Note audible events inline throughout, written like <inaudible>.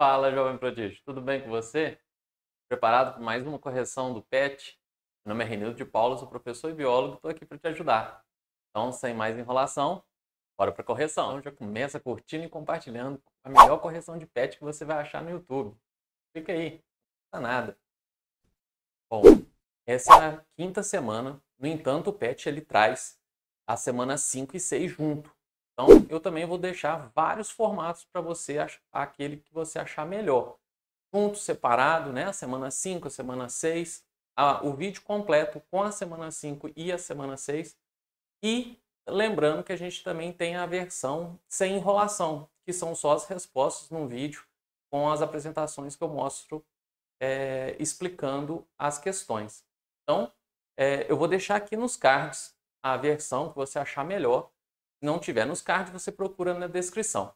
Fala, jovem prodígio, tudo bem com você? Preparado para mais uma correção do PET? Meu nome é Renildo de Paulo, sou professor e biólogo, estou aqui para te ajudar. Então, sem mais enrolação, bora para correção. Então, já começa curtindo e compartilhando a melhor correção de PET que você vai achar no YouTube. Fica aí, não custa nada. Bom, essa é a quinta semana, no entanto, o PET ele traz a semana 5 e 6 junto. Então, eu também vou deixar vários formatos para você achar aquele que você achar melhor. Junto, separado, né? A semana 5, a semana 6, o vídeo completo com a semana 5 e a semana 6. E lembrando que a gente também tem a versão sem enrolação, que são só as respostas num vídeo com as apresentações que eu mostro é, explicando as questões. Então, é, eu vou deixar aqui nos cards a versão que você achar melhor não tiver nos cards, você procura na descrição.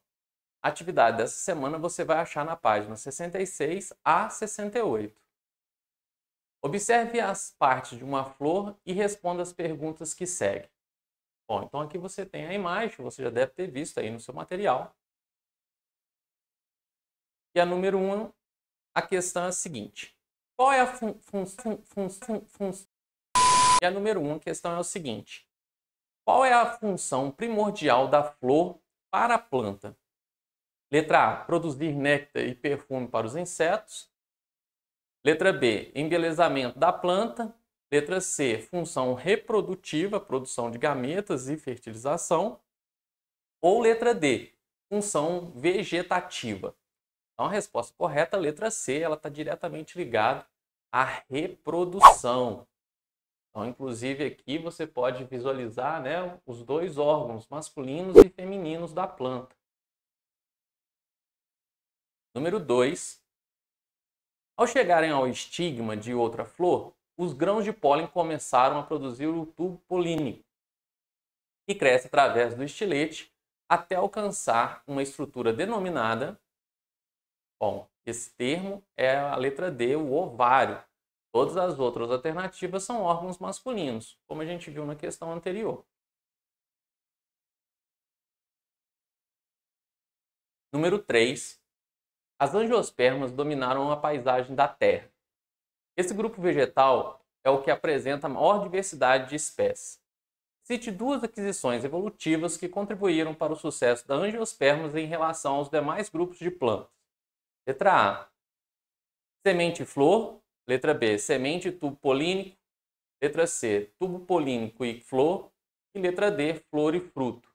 A atividade dessa semana você vai achar na página 66 a 68. Observe as partes de uma flor e responda as perguntas que seguem. Bom, então aqui você tem a imagem, você já deve ter visto aí no seu material. E a número 1, um, a questão é a seguinte. Qual é a função... Fun, fun, fun, e a número 1, um, a questão é o seguinte. Qual é a função primordial da flor para a planta? Letra A. Produzir néctar e perfume para os insetos. Letra B. Embelezamento da planta. Letra C. Função reprodutiva, produção de gametas e fertilização. Ou letra D. Função vegetativa. Então, a resposta correta, letra C, ela está diretamente ligada à reprodução. Então, inclusive aqui você pode visualizar né, os dois órgãos masculinos e femininos da planta. Número 2. Ao chegarem ao estigma de outra flor, os grãos de pólen começaram a produzir o tubo polínico, que cresce através do estilete até alcançar uma estrutura denominada, bom, esse termo é a letra D, o ovário, Todas as outras alternativas são órgãos masculinos, como a gente viu na questão anterior. Número 3. As angiospermas dominaram a paisagem da Terra. Esse grupo vegetal é o que apresenta a maior diversidade de espécies. Cite duas aquisições evolutivas que contribuíram para o sucesso da angiospermas em relação aos demais grupos de plantas. Letra A. Semente-flor Letra B, semente e tubo polínico. Letra C, tubo polínico e flor. E letra D, flor e fruto.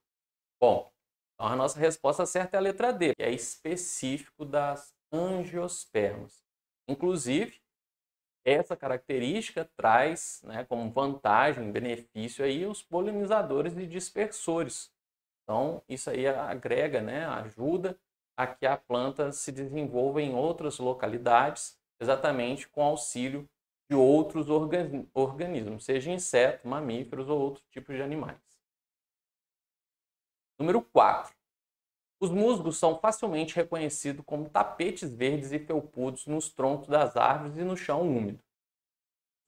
Bom, então a nossa resposta certa é a letra D, que é específico das angiospermas. Inclusive, essa característica traz né, como vantagem, benefício aí os polinizadores e dispersores. Então, isso aí agrega, né, ajuda a que a planta se desenvolva em outras localidades exatamente com auxílio de outros organismos, seja insetos, mamíferos ou outros tipos de animais. Número 4. Os musgos são facilmente reconhecidos como tapetes verdes e felpudos nos troncos das árvores e no chão úmido.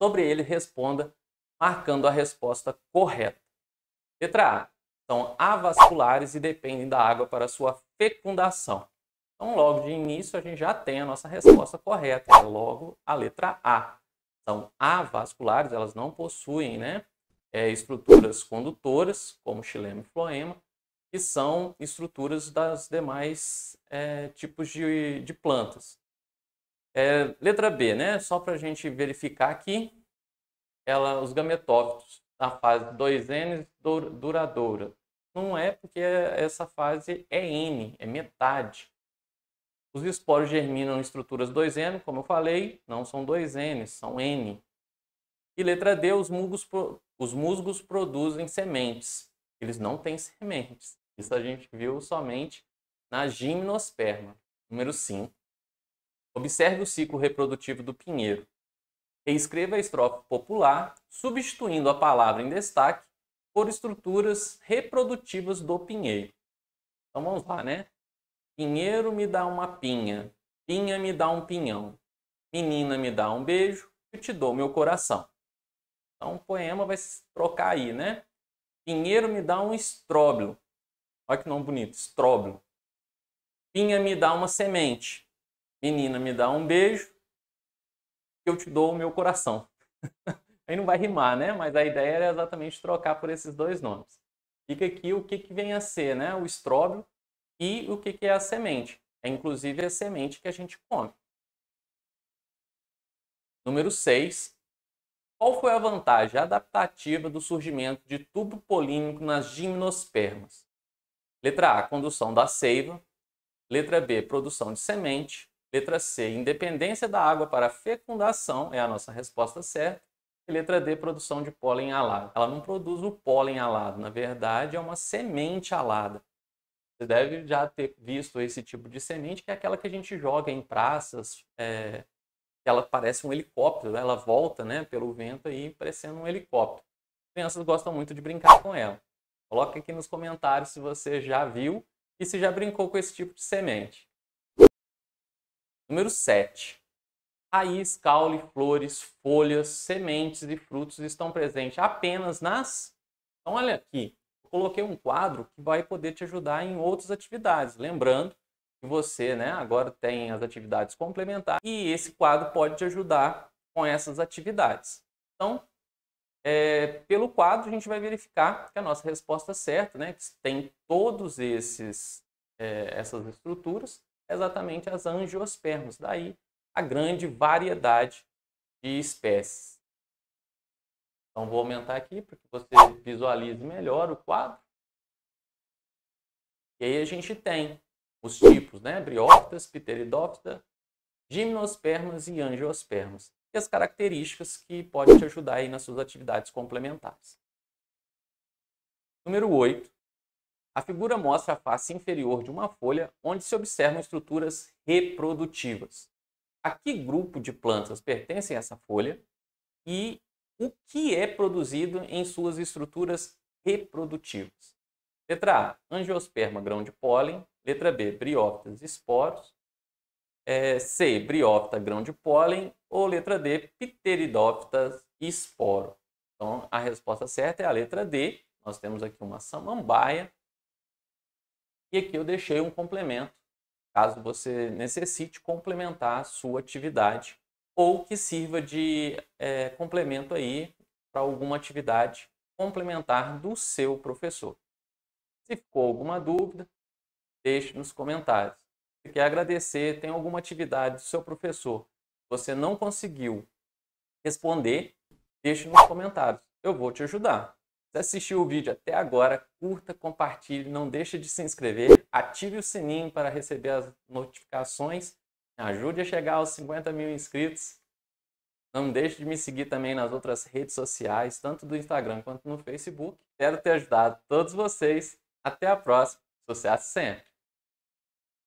Sobre ele, responda marcando a resposta correta. Letra A. São avasculares e dependem da água para sua fecundação. Então, logo de início, a gente já tem a nossa resposta correta, é logo a letra A. São avasculares, elas não possuem né, é, estruturas condutoras, como xilema e floema, que são estruturas das demais é, tipos de, de plantas. É, letra B, né? Só para a gente verificar aqui, ela, os gametófitos na fase 2N duradoura. Não é porque essa fase é N, é metade. Os esporos germinam em estruturas 2N, como eu falei, não são 2N, são N. E letra D, os musgos, os musgos produzem sementes. Eles não têm sementes. Isso a gente viu somente na gimnosperma, número 5. Observe o ciclo reprodutivo do pinheiro. Reescreva a estrofe popular, substituindo a palavra em destaque por estruturas reprodutivas do pinheiro. Então vamos lá, né? Pinheiro me dá uma pinha, pinha me dá um pinhão, menina me dá um beijo, eu te dou meu coração. Então o poema vai se trocar aí, né? Pinheiro me dá um estróbilo. Olha que nome bonito, estróbilo. Pinha me dá uma semente, menina me dá um beijo, eu te dou o meu coração. <laughs> aí não vai rimar, né? Mas a ideia era exatamente trocar por esses dois nomes. Fica aqui o que, que vem a ser, né? O estróbilo e o que, que é a semente? É inclusive a semente que a gente come. Número 6. Qual foi a vantagem adaptativa do surgimento de tubo polínico nas gimnospermas? Letra A, condução da seiva. Letra B, produção de semente. Letra C, independência da água para fecundação, é a nossa resposta certa. E letra D, produção de pólen alado. Ela não produz o pólen alado, na verdade é uma semente alada. Você deve já ter visto esse tipo de semente, que é aquela que a gente joga em praças, é, ela parece um helicóptero, né? ela volta né, pelo vento aí, parecendo um helicóptero. As crianças gostam muito de brincar com ela. Coloca aqui nos comentários se você já viu e se já brincou com esse tipo de semente. Número 7. Raiz, caule, flores, folhas, sementes e frutos estão presentes apenas nas. Então, olha aqui coloquei um quadro que vai poder te ajudar em outras atividades. Lembrando que você né, agora tem as atividades complementares e esse quadro pode te ajudar com essas atividades. Então, é, pelo quadro, a gente vai verificar que a nossa resposta certa, né, que tem todos esses é, essas estruturas, é exatamente as angiospermas. Daí a grande variedade de espécies. Então vou aumentar aqui para que você visualize melhor o quadro. E aí a gente tem os tipos, né? Briófitas, pteridófita, gimnospermas e angiospermas. E é as características que podem te ajudar aí nas suas atividades complementares. Número 8. A figura mostra a face inferior de uma folha onde se observam estruturas reprodutivas. A que grupo de plantas pertencem essa folha e o que é produzido em suas estruturas reprodutivas. Letra A, angiosperma, grão de pólen. Letra B, briófitas, esporos. É, C, briófita, grão de pólen. Ou letra D, pteridófitas, esporo. Então, a resposta certa é a letra D. Nós temos aqui uma samambaia. E aqui eu deixei um complemento, caso você necessite complementar a sua atividade ou que sirva de é, complemento aí para alguma atividade complementar do seu professor. Se ficou alguma dúvida, deixe nos comentários. Se quer agradecer, tem alguma atividade do seu professor que você não conseguiu responder, deixe nos comentários. Eu vou te ajudar. Se assistiu o vídeo até agora, curta, compartilhe, não deixe de se inscrever, ative o sininho para receber as notificações ajude a chegar aos 50 mil inscritos. Não deixe de me seguir também nas outras redes sociais, tanto do Instagram quanto no Facebook. Espero ter ajudado todos vocês. Até a próxima. Sucesso sempre!